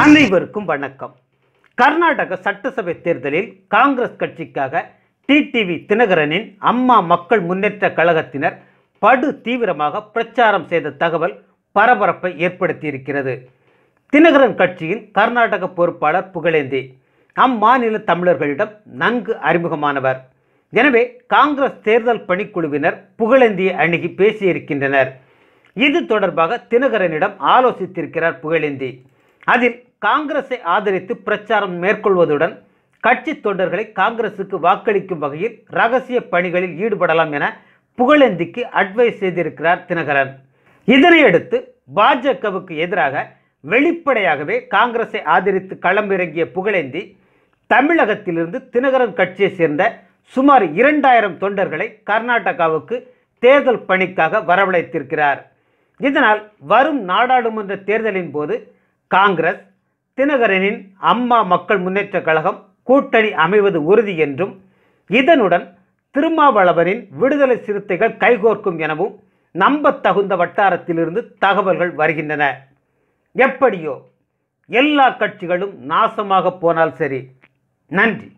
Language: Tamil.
அனைவருக்கும் வணக்கம் கர்நாடக சட்டசபை தேர்தலில் காங்கிரஸ் கட்சிக்காக டிடிவி தினகரனின் அம்மா மக்கள் முன்னேற்ற கழகத்தினர் படு தீவிரமாக பிரச்சாரம் செய்த தகவல் பரபரப்பை ஏற்படுத்தியிருக்கிறது தினகரன் கட்சியின் கர்நாடக பொறுப்பாளர் புகழேந்தி அம்மாநில தமிழர்களிடம் நன்கு அறிமுகமானவர் எனவே காங்கிரஸ் தேர்தல் பணிக்குழுவினர் புகழேந்தியை அணுகி பேசியிருக்கின்றனர் இது தொடர்பாக தினகரனிடம் ஆலோசித்திருக்கிறார் புகழேந்தி அதில் காங்கிரஸை ஆதரித்து பிரச்சாரம் மேற்கொள்வதுடன் கட்சி தொண்டர்களை காங்கிரசுக்கு வாக்களிக்கும் வகையில் ரகசிய பணிகளில் ஈடுபடலாம் என புகழேந்திக்கு அட்வைஸ் செய்திருக்கிறார் தினகரன் இதனையடுத்து பாஜகவுக்கு எதிராக வெளிப்படையாகவே காங்கிரஸை ஆதரித்து களமிறங்கிய புகழேந்தி தமிழகத்திலிருந்து தினகரன் கட்சியை சேர்ந்த சுமார் இரண்டாயிரம் தொண்டர்களை கர்நாடகாவுக்கு தேர்தல் பணிக்காக வரவழைத்திருக்கிறார் இதனால் வரும் நாடாளுமன்ற தேர்தலின் போது காங்கிரஸ் தினகரனின் அம்மா மக்கள் முன்னேற்றக் கழகம் கூட்டணி அமைவது உறுதி என்றும் இதனுடன் திருமாவளவனின் விடுதலை சிறுத்தைகள் கைகோர்க்கும் எனவும் நம்ப தகுந்த வட்டாரத்திலிருந்து தகவல்கள் வருகின்றன எப்படியோ எல்லா கட்சிகளும் நாசமாக போனால் சரி நன்றி